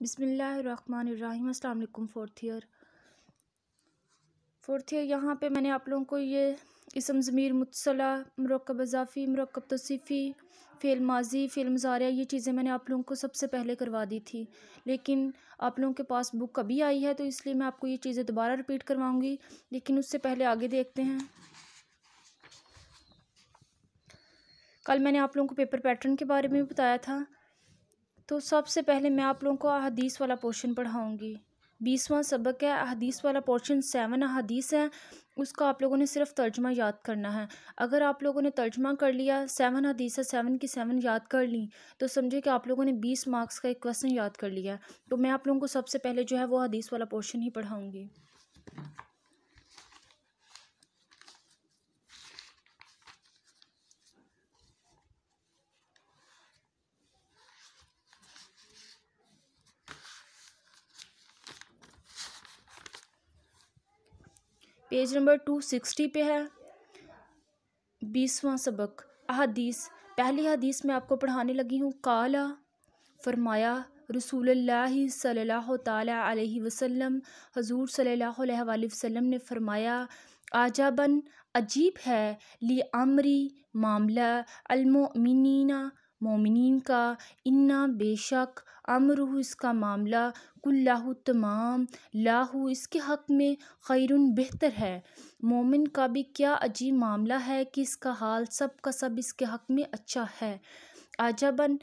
बिसमीम् अल्लाम fourth year fourth year यहाँ पे मैंने आप लोगों को ये इसम ज़मीर मुतसला मरकब अजाफ़ी मरकब तोसीफ़ी फ़ेल माजी फ़ेल मज़ारिया ये चीज़ें मैंने आप लोगों को सबसे पहले करवा दी थी लेकिन आप लोगों के पास बुक कभी आई है तो इसलिए मैं आपको ये चीज़ें दोबारा रिपीट करवाऊँगी लेकिन उससे पहले आगे देखते हैं कल मैंने आप लोगों को पेपर पैटर्न के बारे में भी बताया था तो सबसे पहले मैं आप लोगों को अहदीस वाला पोर्शन पढ़ाऊँगी बीसवा सबक है अहदीस वाला पोर्शन सेवन अहदीस है उसका आप लोगों ने सिर्फ तर्जमा याद करना है अगर आप लोगों ने तर्जमा कर लिया सेवन हदीस है सेवन की सेवन याद कर ली तो समझे कि आप लोगों ने बीस मार्क्स का एक क्वेश्चन याद कर लिया है तो मैं आप लोगों को सबसे पहले जो है वो हदीस वाला पोर्शन ही पढ़ाऊँगी पेज नंबर टू सिक्सटी पे है बीसवा सबक अहदीस पहली हदीस मैं आपको पढ़ाने लगी हूँ काला फरमाया रसूल सल्लल्लाहु अलैहि हजूर सल्ला वसम ने फरमाया आजाबन अजीब है ली आमरी मामला अलमोमिना मोमिन का इन्ना बेशक अमरु इसका मामला कुल्लाहु तमाम लाहु इसके हक़ में खैरुन बेहतर है मोमिन का भी क्या अजीब मामला है कि इसका हाल सब का सब इसके हक़ में अच्छा है आजाबन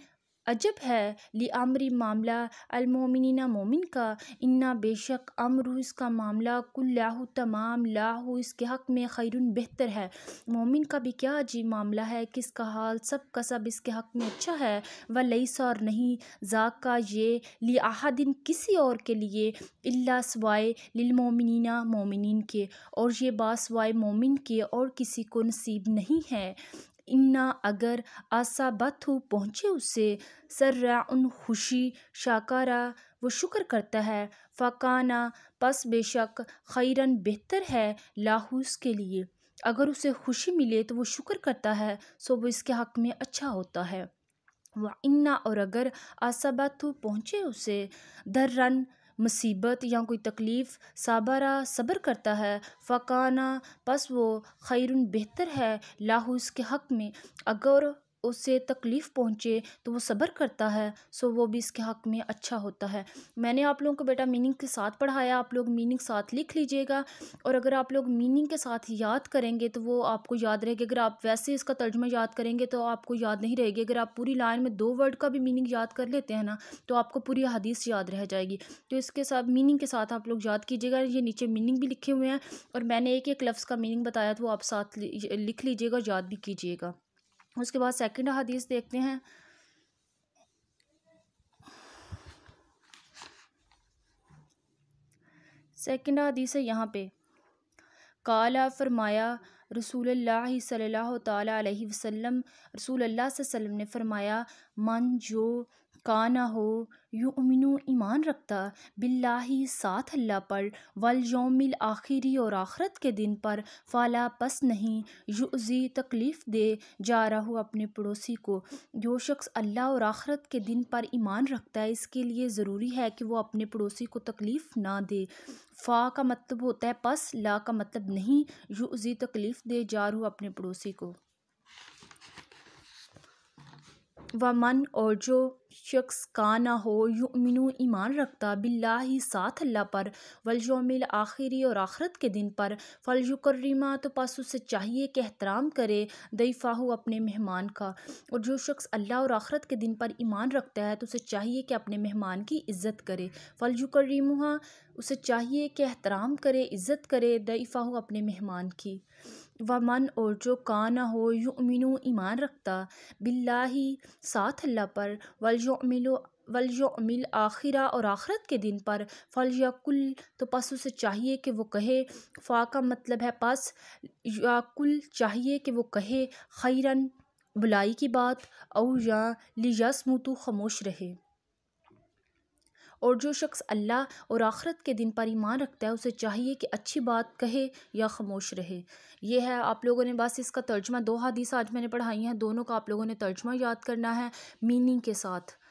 अजब है ली आमरी मामला अलमोमिन मोमिन का इन्ना बेशक अमर इसका मामला कुल लाहू तमाम लाहू इसके हक़ में खैरुन बेहतर है मोमिन का भी क्या अजीब मामला है किसका हाल सब का सब इसके हक़ में अच्छा है व लईस और नहीं जाक का ये ली आहदिन किसी और के लिए अल्ला सवाए लिलमोमिना मोमिन के और ये वाय मोमिन के और किसी को नसीब नहीं है इन्ना अगर आसा बाथू पहुँचे उससे सर्रा उन खुशी शाकारा वो शुक्र करता है फ़काना पस बेशक खैरन बेहतर है लाहूस के लिए अगर उसे खुशी मिले तो वो शुक्र करता है सो वो इसके हक़ में अच्छा होता है वह इन्ना और अगर आसाबातु पहुँचे उसे दर्रन मुसीबत या कोई तकलीफ़ साबारा सब्र करता है फ़काना बस वो खैरुन बेहतर है लाहू उसके हक़ में अगर उसे तकलीफ़ पहुँचे तो वो सब्र करता है सो वो भी इसके हक़ में अच्छा होता है मैंने आप लोगों को बेटा मीनिंग के साथ पढ़ाया आप लोग मीनिंग साथ लिख लीजिएगा और अगर आप लोग मीनिंग के साथ याद करेंगे तो वो आपको याद रहेगी अगर आप वैसे इसका तर्जमा याद करेंगे तो आपको याद नहीं रहेगी अगर आप पूरी लाइन में दो वर्ड का भी मीनिंग याद कर लेते हैं ना तो आपको पूरी हदीस याद रह जाएगी तो इसके साथ मीनिंग के साथ आप लोग याद कीजिएगा ये नीचे मीनिंग भी लिखे हुए हैं और मैंने एक एक लफ्ज़ का मीनिंग बताया तो वो आप साथ लिख लीजिएगा याद भी कीजिएगा उसके बाद सेकंड हदीस देखते हैं सेकंड हदीस है यहाँ पे काला फरमाया रसूल सल्ला अलैहि वसल्लम रसूल अल्लाह वसल्लम ने फरमाया मन जो काना हो अमिनो ईमान रखता बिल्ला ही साथ अल्लाह पर वल योमिल आखिरी और आखरत के दिन पर फाला पस नहीं युजी तकलीफ़ दे जा रहा हो अपने पड़ोसी को जो शख्स अल्लाह और आखरत के दिन पर ईमान रखता है इसके लिए ज़रूरी है कि वो अपने पड़ोसी को तकलीफ़ ना दे फ़ा का मतलब होता है पस ला का मतलब नहीं युजी तकलीफ़ दे जा रहा अपने पड़ोसी को व मन और जो शख्स का ना हो युमिन ईमान रखता बिल्ला ही साथ अल्लाह पर वलजोमिल आखिरी और आखरत के दिन पर फलजुकर्रीमा तो पास उसे चाहिए कि एहतराम करे हो अपने मेहमान का और जो शख्स अल्लाह और आखरत के दिन पर ईमान रखता है तो उसे चाहिए कि अपने मेहमान की इज़्ज़त करे फलयुकर्रिमा उसे चाहिए कि एहतराम करे इज़्ज़त करे हो अपने मेहमान की व मन और जो का ना हो युमिनु ईमान रखता बिल्ला साथ अल्लाह पर वल युमिलो वल युमिल आखिरा और आखरत के दिन पर फल या कुल तो पस उसे चाहिए कि वो कहे फ़ा का मतलब है पस या कुल चाहिए कि वो कहे खैरन भलाई की बात और या लिजस्मु तो खामोश रहे और जो शख्स अल्लाह और आखरत के दिन पर ईमान रखता है उसे चाहिए कि अच्छी बात कहे या खामोश रहे यह है आप लोगों ने बस इसका तर्जमा दो हदीस आज मैंने पढ़ाई हैं दोनों का आप लोगों ने तर्जमा याद करना है मीनिंग के साथ